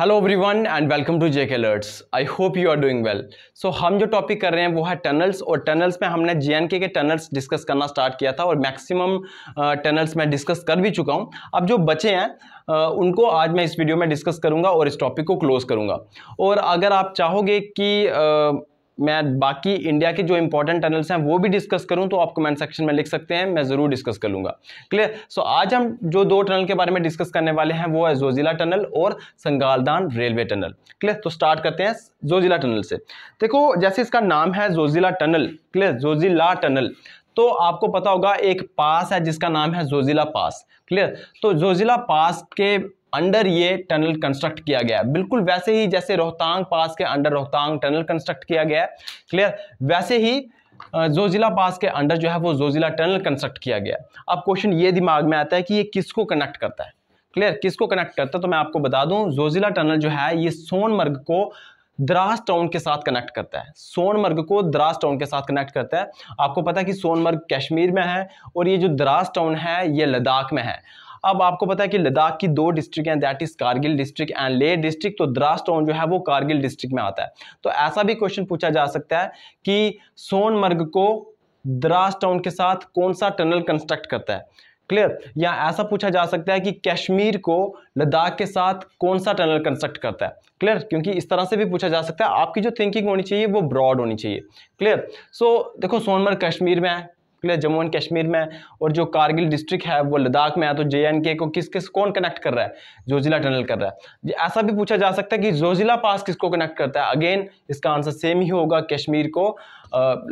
hello everyone and welcome to J K alerts I hope you are doing well so हम जो topic कर रहे हैं वो है टनल्स और टनल्स में हमने जेएनके के टनल्स डिस्कस करना स्टार्ट किया था और मैक्सिमम टनल्स मैं डिस्कस कर भी चुका हूँ अब जो बचे हैं uh, उनको आज मैं इस वीडियो में डिस्कस करूँगा और इस टॉपिक को क्लोज करूँगा और अगर आप चाहोगे कि uh, मैं बाकी इंडिया के जो इंपॉर्टेंट टनल्स हैं वो भी डिस्कस करूं तो आप कमेंट सेक्शन में लिख सकते हैं मैं ज़रूर डिस्कस कर लूंगा क्लियर सो आज हम जो दो टनल के बारे में डिस्कस करने वाले हैं वो है जोजिला टनल और संगालदान रेलवे टनल क्लियर तो स्टार्ट करते हैं जोजिला टनल से देखो जैसे इसका नाम है Zojila tunnel clear Zojila tunnel तो आपको पता होगा एक पास है जिसका नाम है जोजिला पास क्लियर तो जोजिला पास के अंडर ये टनल कंस्ट्रक्ट किया गया है बिल्कुल वैसे ही जैसे रोहतांग पास के अंडर रोहतांग टनल कंस्ट्रक्ट किया गया है क्लियर वैसे ही जोजिला पास के अंडर जो है वो जोजिला टनल कंस्ट्रक्ट किया गया अब क्वेश्चन ये दिमाग में आता है कि ये किसको कनेक्ट करता है क्लियर किसको कनेक्ट करता है तो मैं आपको बता दूं जोजिला टनल जो है ये सोनमर्ग को द्रास टाउन के साथ कनेक्ट करता है सोनमर्ग को द्रास टाउन के साथ कनेक्ट करता है आपको पता है कि सोनमर्ग कश्मीर में है और ये जो द्रास टाउन है ये लद्दाख में है अब आपको पता है कि लद्दाख की दो डिस्ट्रिक्ट हैं that is Kargil district and Leh district तो द्रास टोन जो है वो कारगिल डिस्ट्रिक्ट में आता है तो ऐसा भी क्वेश्चन पूछा जा सकता है कि सोनमर्ग को द्रास टाउन के साथ कौन सा टनल कंस्ट्रक्ट करता है क्लियर या ऐसा पूछा जा सकता है कि कश्मीर को लद्दाख के साथ कौन सा टनल कंस्ट्रक्ट करता है क्लियर क्योंकि इस तरह से भी पूछा जा सकता है आपकी जो थिंकिंग होनी चाहिए वो ब्रॉड होनी चाहिए क्लियर सो so, देखो सोनमर्ग कश्मीर में है पर्टिकुलर जम्मू एंड कश्मीर में और जो कारगिल डिस्ट्रिक्ट है वो लद्दाख में है तो जे एंड के को किस किस कौन कनेक्ट कर रहा है जोजिला टनल कर रहा है ऐसा भी पूछा जा सकता है कि जोजिला पास किसको कनेक्ट करता है अगेन इसका आंसर सेम ही होगा कश्मीर को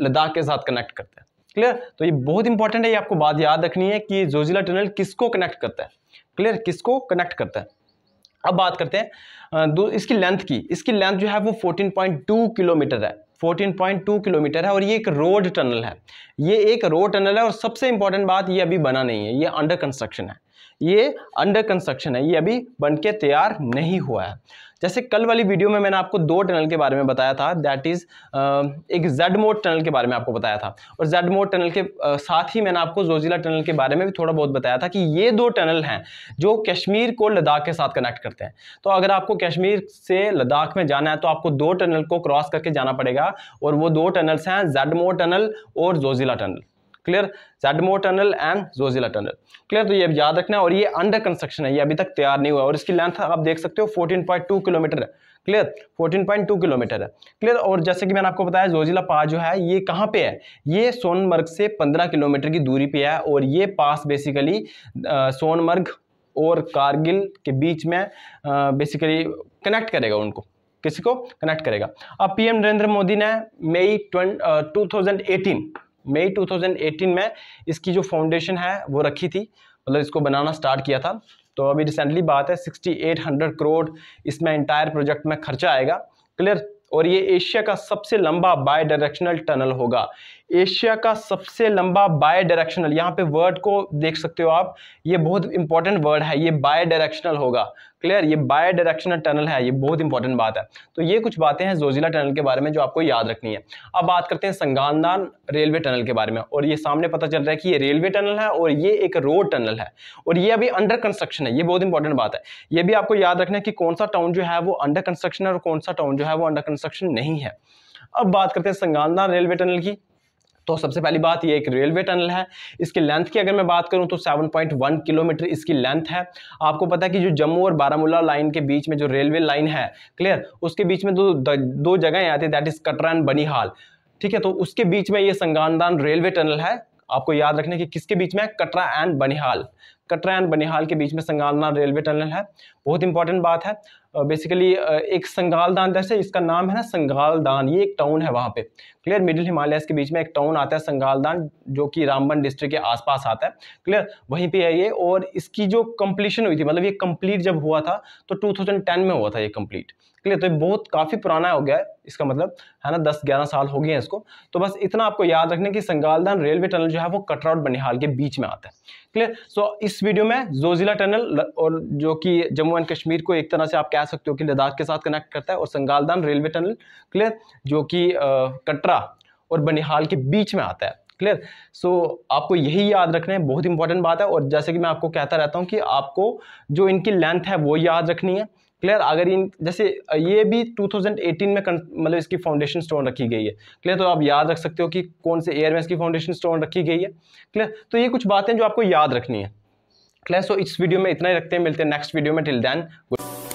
लद्दाख के साथ कनेक्ट करता है क्लियर तो ये बहुत इंपॉर्टेंट है ये आपको बात याद रखनी है कि जोजिला टनल किसको कनेक्ट करता है क्लियर किसको कनेक्ट करता है अब बात करते हैं इसकी लेंथ की इसकी लेंथ जो है वो 14.2 किलोमीटर है 14.2 किलोमीटर है और ये एक रोड टनल है ये एक रोड टनल है और सबसे इंपॉर्टेंट बात ये अभी बना नहीं है ये अंडर कंस्ट्रक्शन है ये अंडर कंस्ट्रक्शन है ये अभी बन के तैयार नहीं हुआ है जैसे कल वाली वीडियो में मैंने आपको दो टनल के बारे में बताया था दैट इज़ एक जेड मोड टनल के बारे में आपको बताया था और जेड मोड टनल के आ, साथ ही मैंने आपको जोजिला टनल के बारे में भी थोड़ा बहुत बताया था कि ये दो टनल हैं जो कश्मीर को लद्दाख के साथ कनेक्ट करते हैं तो अगर आपको कश्मीर से लद्दाख में जाना है तो आपको दो टनल को क्रॉस करके जाना पड़ेगा और वो दो टनल्स हैं जेड मोड टनल और Zoji La tunnel clear जेडमो tunnel and Zoji La tunnel clear तो ये अभी याद रखना है और ये अंडर कंस्ट्रक्शन है ये अभी तक तैयार नहीं हुआ और इसकी लेंथ आप देख सकते हो 14.2 किलोमीटर है क्लियर 14.2 किलोमीटर है क्लियर और जैसे कि मैंने आपको बताया जोजिला पास जो है ये कहाँ पे है ये सोनमर्ग से 15 किलोमीटर की दूरी पे है और ये पास बेसिकली सोनमर्ग और कारगिल के बीच में बेसिकली कनेक्ट करेगा उनको किसी को कनेक्ट करेगा अब पीएम नरेंद्र मोदी ने मई ट्वेंट टू मई 2018 में इसकी जो फाउंडेशन है वो रखी थी मतलब इसको बनाना स्टार्ट किया था तो अभी रिसेंटली बात है 6800 करोड़ इसमें इंटायर प्रोजेक्ट में खर्चा आएगा क्लियर और ये एशिया का सबसे लंबा बाय डायरेक्शनल टनल होगा एशिया का सबसे लंबा बाय डायरेक्शनल यहाँ पे वर्ड को देख सकते हो आप ये बहुत इंपॉर्टेंट वर्ड है ये बाय डायरेक्शनल होगा क्लियर ये बाय डायरेक्शनल टनल है ये बहुत इंपॉर्टेंट बात है तो ये कुछ बातें हैं जोजिला टनल के बारे में जो आपको याद रखनी है अब बात करते हैं संगानदान रेलवे टनल के बारे में और ये सामने पता चल रहा है कि ये रेलवे टनल है और ये एक रोड टनल है और ये अभी अंडर कंस्ट्रक्शन है ये बहुत इंपॉर्टेंट बात है ये भी आपको याद रखना है कि कौन सा टाउन जो है वो अंडर कंस्ट्रक्शन है और कौन सा टाउन जो है वो अंडर कंस्ट्रक्शन नहीं है अब बात करते हैं संगानदान रेलवे टनल की तो सबसे पहली बात ये एक रेलवे टनल है इसकी लेंथ की अगर मैं बात करूं तो 7.1 किलोमीटर इसकी लेंथ है आपको पता है कि जो जम्मू और बारामूला लाइन के बीच में जो रेलवे लाइन है क्लियर उसके बीच में दो दो जगहें आती है that is Katra and Banihal ठीक है तो उसके बीच में ये संगानदान रेलवे टनल है आपको याद रखना कि किसके बीच में है कटरा एंड बनिहाल कटरा एंड बनिहाल के बीच में संगानदान रेलवे टनल है बहुत इंपॉर्टेंट बात है बेसिकली एक संगाल दान दस इसका नाम है ना संगाल दान ये एक टाउन है वहाँ पे क्लियर मिडिल हिमालय के बीच में एक टाउन आता है संगाल दान जो कि रामबन डिस्ट्रिक्ट के आसपास आता है क्लियर वहीं पे है ये और इसकी जो कंप्लीशन हुई थी मतलब ये कंप्लीट जब हुआ था तो 2010 में हुआ था ये कंप्लीट क्लियर तो ये बहुत काफ़ी पुराना हो गया है इसका मतलब है ना दस ग्यारह साल हो गए हैं इसको तो बस इतना आपको याद रखना कि संगालदान रेलवे टनल जो है वो कटरा और बनिहाल के बीच में आता है क्लियर सो so, इस वीडियो में जोजिला टनल और जो कि जम्मू एंड कश्मीर को एक तरह से आप कह सकते हो कि लद्दाख के साथ कनेक्ट करता है और संगालदान रेलवे टनल क्लियर जो कि कटरा और बनिहाल के बीच में आता है क्लियर सो so, आपको यही याद रखना है बहुत इंपॉर्टेंट बात है और जैसे कि मैं आपको कहता रहता हूँ कि आपको जो इनकी लेंथ है वो याद रखनी है क्लियर अगर इन जैसे ये भी 2018 में मतलब इसकी फाउंडेशन स्टोन रखी गई है क्लियर तो आप याद रख सकते हो कि कौन से एयर में इसकी फाउंडेशन स्टोन रखी गई है क्लियर तो ये कुछ बातें जो आपको याद रखनी है क्लियर सो so, इस वीडियो में इतना ही रखते हैं मिलते हैं नेक्स्ट वीडियो में टिल दैन